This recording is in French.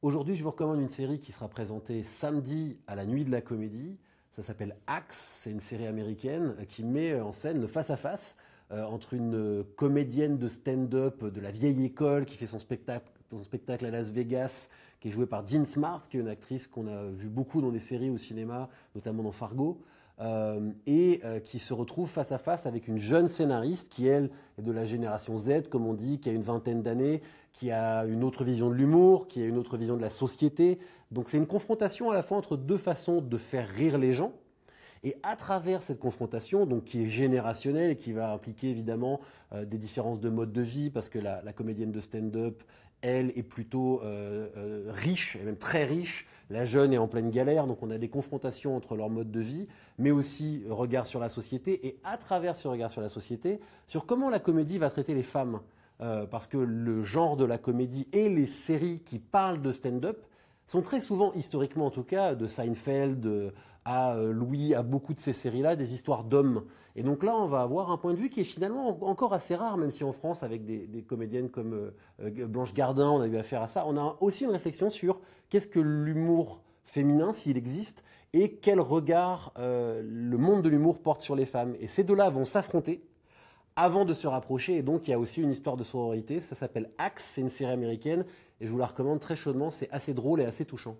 Aujourd'hui, je vous recommande une série qui sera présentée samedi à la Nuit de la Comédie. Ça s'appelle Axe, c'est une série américaine qui met euh, en scène le face-à-face euh, entre une euh, comédienne de stand-up de la vieille école qui fait son spectacle, son spectacle à Las Vegas, qui est jouée par Jean Smart, qui est une actrice qu'on a vue beaucoup dans des séries au cinéma, notamment dans Fargo. Euh, et euh, qui se retrouve face à face avec une jeune scénariste qui, elle, est de la génération Z, comme on dit, qui a une vingtaine d'années, qui a une autre vision de l'humour, qui a une autre vision de la société. Donc c'est une confrontation à la fois entre deux façons de faire rire les gens, et à travers cette confrontation, qui est générationnelle, et qui va impliquer évidemment euh, des différences de mode de vie, parce que la, comédienne de stand-up elle est plutôt euh, euh, riche, et même très riche. La jeune est en pleine galère, donc on a des confrontations entre leur mode de vie, mais aussi regard sur la société, et à travers ce regard sur la société, sur comment la comédie va traiter les femmes. parce que le genre de la comédie et les séries qui parlent de stand-up sont très souvent, historiquement en tout cas, de Seinfeld à euh, Louis, à beaucoup de ces séries-là, des histoires d'hommes. Et donc là, on va avoir un point de vue qui est finalement encore assez rare, même si en France, avec des, comédiennes comme euh, euh, Blanche Gardin, on a eu affaire à ça. On a aussi une réflexion sur qu'est-ce que l'humour féminin, s'il existe, et quel regard le monde de l'humour porte sur les femmes. Et ces deux-là vont s'affronter avant de se rapprocher. Et donc, il y a aussi une histoire de sororité. Ça s'appelle Axe, c'est une série américaine. Et je vous la recommande très chaudement. C'est assez drôle et assez touchant.